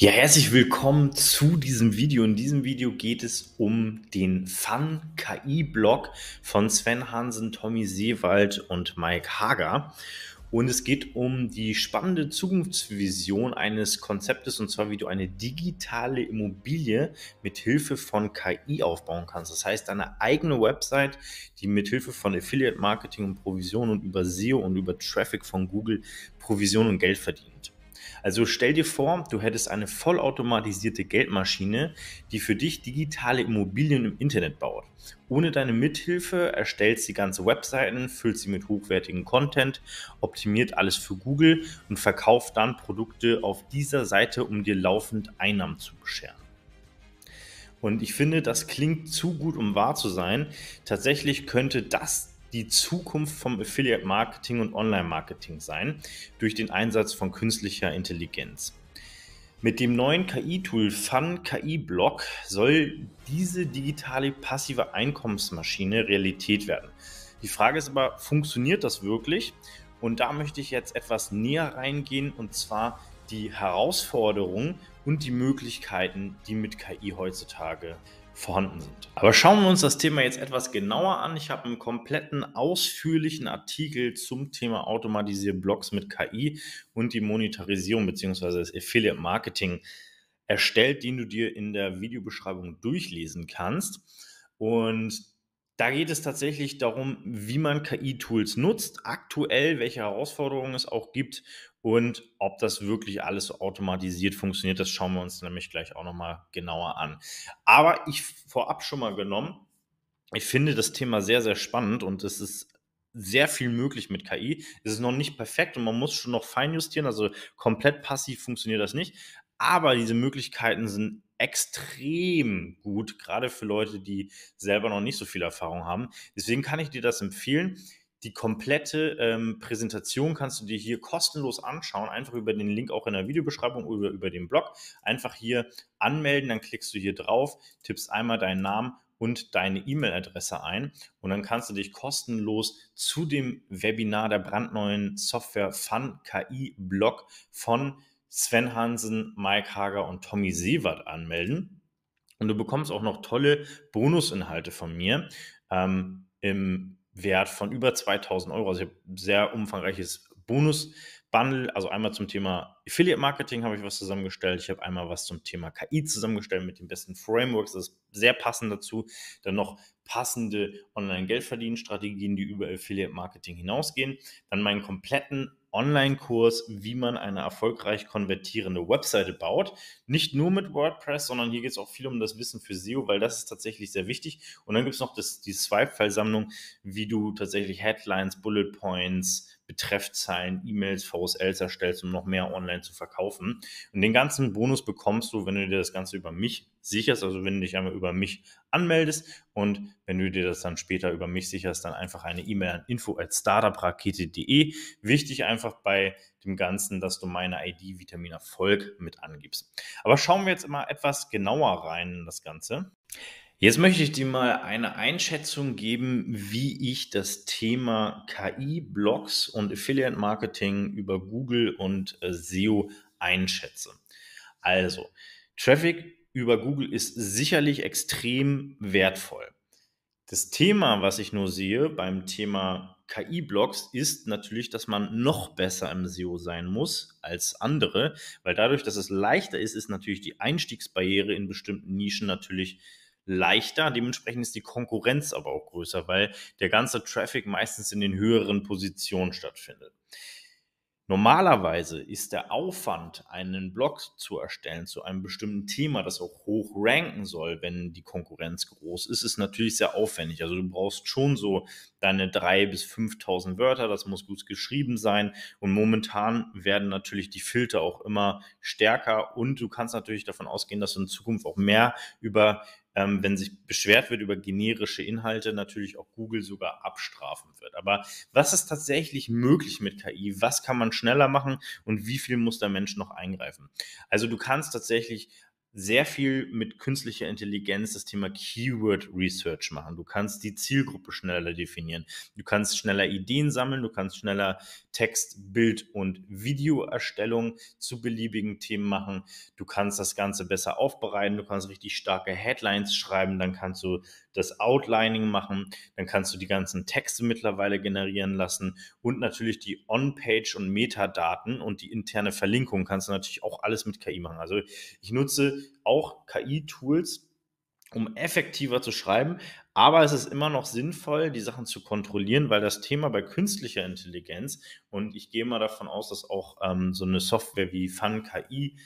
Ja, herzlich willkommen zu diesem Video. In diesem Video geht es um den Fun-KI-Blog von Sven Hansen, Tommy Seewald und Mike Hager. Und es geht um die spannende Zukunftsvision eines Konzeptes, und zwar wie du eine digitale Immobilie mit Hilfe von KI aufbauen kannst. Das heißt, deine eigene Website, die mit Hilfe von Affiliate Marketing und Provision und über SEO und über Traffic von Google Provision und Geld verdient. Also stell dir vor, du hättest eine vollautomatisierte Geldmaschine, die für dich digitale Immobilien im Internet baut. Ohne deine Mithilfe erstellst sie ganze Webseiten, füllt sie mit hochwertigen Content, optimiert alles für Google und verkauft dann Produkte auf dieser Seite, um dir laufend Einnahmen zu bescheren. Und ich finde, das klingt zu gut, um wahr zu sein. Tatsächlich könnte das die Zukunft vom Affiliate Marketing und Online Marketing sein durch den Einsatz von künstlicher Intelligenz. Mit dem neuen KI-Tool Fun KI Block soll diese digitale passive Einkommensmaschine Realität werden. Die Frage ist aber, funktioniert das wirklich? Und da möchte ich jetzt etwas näher reingehen und zwar die Herausforderungen und die Möglichkeiten, die mit KI heutzutage vorhanden sind. Aber schauen wir uns das Thema jetzt etwas genauer an. Ich habe einen kompletten ausführlichen Artikel zum Thema automatisierte Blogs mit KI und die Monetarisierung bzw. das Affiliate Marketing erstellt, den du dir in der Videobeschreibung durchlesen kannst. Und da geht es tatsächlich darum, wie man KI-Tools nutzt, aktuell, welche Herausforderungen es auch gibt und ob das wirklich alles so automatisiert funktioniert. Das schauen wir uns nämlich gleich auch nochmal genauer an. Aber ich vorab schon mal genommen, ich finde das Thema sehr, sehr spannend und es ist sehr viel möglich mit KI. Es ist noch nicht perfekt und man muss schon noch feinjustieren, also komplett passiv funktioniert das nicht. Aber diese Möglichkeiten sind extrem gut, gerade für Leute, die selber noch nicht so viel Erfahrung haben. Deswegen kann ich dir das empfehlen. Die komplette ähm, Präsentation kannst du dir hier kostenlos anschauen, einfach über den Link auch in der Videobeschreibung oder über, über den Blog. Einfach hier anmelden, dann klickst du hier drauf, tippst einmal deinen Namen und deine E-Mail-Adresse ein und dann kannst du dich kostenlos zu dem Webinar der brandneuen Software Fun KI Blog von Sven Hansen, Mike Hager und Tommy Sievert anmelden. Und du bekommst auch noch tolle Bonusinhalte von mir ähm, im Wert von über 2000 Euro. Also ich habe sehr umfangreiches Bonus-Bundle. Also einmal zum Thema Affiliate Marketing habe ich was zusammengestellt. Ich habe einmal was zum Thema KI zusammengestellt mit den besten Frameworks. Das ist sehr passend dazu. Dann noch passende Online-Geldverdienstrategien, die über Affiliate Marketing hinausgehen. Dann meinen kompletten Online-Kurs, wie man eine erfolgreich konvertierende Webseite baut. Nicht nur mit WordPress, sondern hier geht es auch viel um das Wissen für SEO, weil das ist tatsächlich sehr wichtig. Und dann gibt es noch das, die Swipe-File-Sammlung, wie du tatsächlich Headlines, Bullet Points, Betreffzeilen, E-Mails, VSLs erstellst, um noch mehr online zu verkaufen. Und den ganzen Bonus bekommst du, wenn du dir das Ganze über mich sicherst, also wenn du dich einmal über mich anmeldest und wenn du dir das dann später über mich sicherst, dann einfach eine E-Mail an info at startuprakete.de. Wichtig einfach bei dem Ganzen, dass du meine ID Vitamin Erfolg mit angibst. Aber schauen wir jetzt mal etwas genauer rein in das Ganze. Jetzt möchte ich dir mal eine Einschätzung geben, wie ich das Thema KI, Blogs und Affiliate Marketing über Google und äh, SEO einschätze. Also, Traffic über Google ist sicherlich extrem wertvoll. Das Thema, was ich nur sehe beim Thema KI-Blogs, ist natürlich, dass man noch besser im SEO sein muss als andere, weil dadurch, dass es leichter ist, ist natürlich die Einstiegsbarriere in bestimmten Nischen natürlich leichter. Dementsprechend ist die Konkurrenz aber auch größer, weil der ganze Traffic meistens in den höheren Positionen stattfindet. Normalerweise ist der Aufwand, einen Blog zu erstellen zu einem bestimmten Thema, das auch hoch ranken soll, wenn die Konkurrenz groß ist, ist natürlich sehr aufwendig. Also du brauchst schon so deine 3.000 bis 5.000 Wörter, das muss gut geschrieben sein. Und momentan werden natürlich die Filter auch immer stärker und du kannst natürlich davon ausgehen, dass du in Zukunft auch mehr über ähm, wenn sich beschwert wird über generische Inhalte, natürlich auch Google sogar abstrafen wird. Aber was ist tatsächlich möglich mit KI? Was kann man schneller machen und wie viel muss der Mensch noch eingreifen? Also du kannst tatsächlich sehr viel mit künstlicher Intelligenz das Thema Keyword Research machen. Du kannst die Zielgruppe schneller definieren. Du kannst schneller Ideen sammeln. Du kannst schneller Text, Bild und Videoerstellung zu beliebigen Themen machen. Du kannst das Ganze besser aufbereiten. Du kannst richtig starke Headlines schreiben. Dann kannst du das Outlining machen, dann kannst du die ganzen Texte mittlerweile generieren lassen und natürlich die On-Page und Metadaten und die interne Verlinkung kannst du natürlich auch alles mit KI machen. Also ich nutze auch KI-Tools, um effektiver zu schreiben, aber es ist immer noch sinnvoll, die Sachen zu kontrollieren, weil das Thema bei künstlicher Intelligenz und ich gehe mal davon aus, dass auch ähm, so eine Software wie FunKI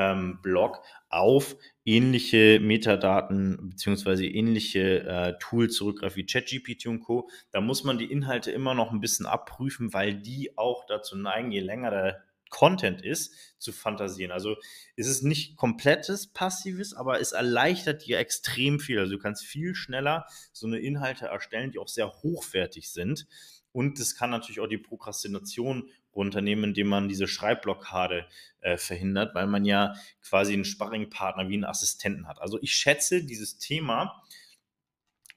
ähm, Blog auf ähnliche Metadaten beziehungsweise ähnliche äh, Tools zurückgreift wie ChatGPT und Co. Da muss man die Inhalte immer noch ein bisschen abprüfen, weil die auch dazu neigen, je länger der Content ist, zu fantasieren. Also es ist nicht komplettes passives, aber es erleichtert dir extrem viel. Also du kannst viel schneller so eine Inhalte erstellen, die auch sehr hochwertig sind. Und das kann natürlich auch die Prokrastination runternehmen, indem man diese Schreibblockade äh, verhindert, weil man ja quasi einen Sparringpartner wie einen Assistenten hat. Also ich schätze dieses Thema.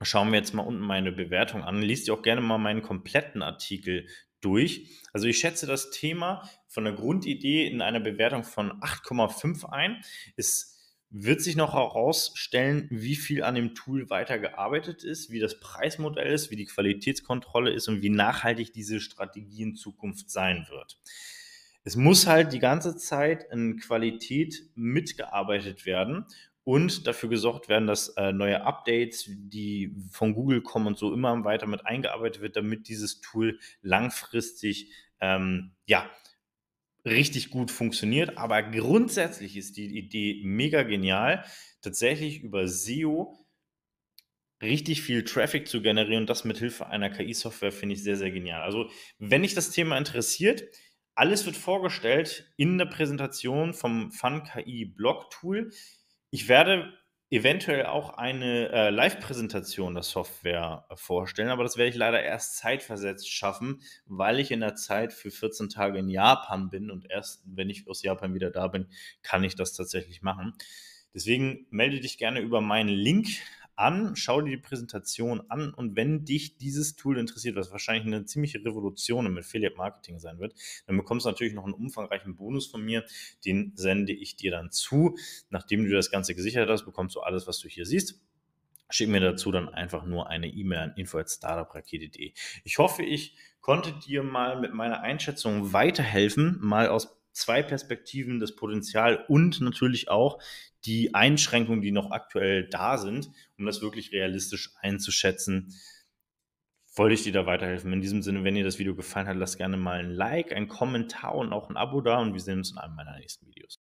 Schauen wir jetzt mal unten meine Bewertung an. Liest ihr auch gerne mal meinen kompletten Artikel durch. Also ich schätze das Thema von der Grundidee in einer Bewertung von 8,5 ein. Ist wird sich noch herausstellen, wie viel an dem Tool weitergearbeitet ist, wie das Preismodell ist, wie die Qualitätskontrolle ist und wie nachhaltig diese Strategie in Zukunft sein wird. Es muss halt die ganze Zeit in Qualität mitgearbeitet werden und dafür gesorgt werden, dass äh, neue Updates, die von Google kommen und so immer weiter mit eingearbeitet wird, damit dieses Tool langfristig ähm, ja, richtig gut funktioniert. Aber grundsätzlich ist die Idee mega genial, tatsächlich über SEO richtig viel Traffic zu generieren und das mit Hilfe einer KI-Software finde ich sehr, sehr genial. Also, wenn dich das Thema interessiert, alles wird vorgestellt in der Präsentation vom Fun KI Blog Tool. Ich werde eventuell auch eine äh, Live-Präsentation der Software äh, vorstellen, aber das werde ich leider erst zeitversetzt schaffen, weil ich in der Zeit für 14 Tage in Japan bin und erst, wenn ich aus Japan wieder da bin, kann ich das tatsächlich machen. Deswegen melde dich gerne über meinen Link an, schau dir die Präsentation an und wenn dich dieses Tool interessiert, was wahrscheinlich eine ziemliche Revolution im Affiliate Marketing sein wird, dann bekommst du natürlich noch einen umfangreichen Bonus von mir. Den sende ich dir dann zu. Nachdem du das Ganze gesichert hast, bekommst du alles, was du hier siehst. Schick mir dazu dann einfach nur eine E-Mail an info.startuprakete.de. Ich hoffe, ich konnte dir mal mit meiner Einschätzung weiterhelfen, mal aus zwei Perspektiven, das Potenzial und natürlich auch die Einschränkungen, die noch aktuell da sind, um das wirklich realistisch einzuschätzen. Wollte ich dir da weiterhelfen. In diesem Sinne, wenn dir das Video gefallen hat, lass gerne mal ein Like, ein Kommentar und auch ein Abo da und wir sehen uns in einem meiner nächsten Videos.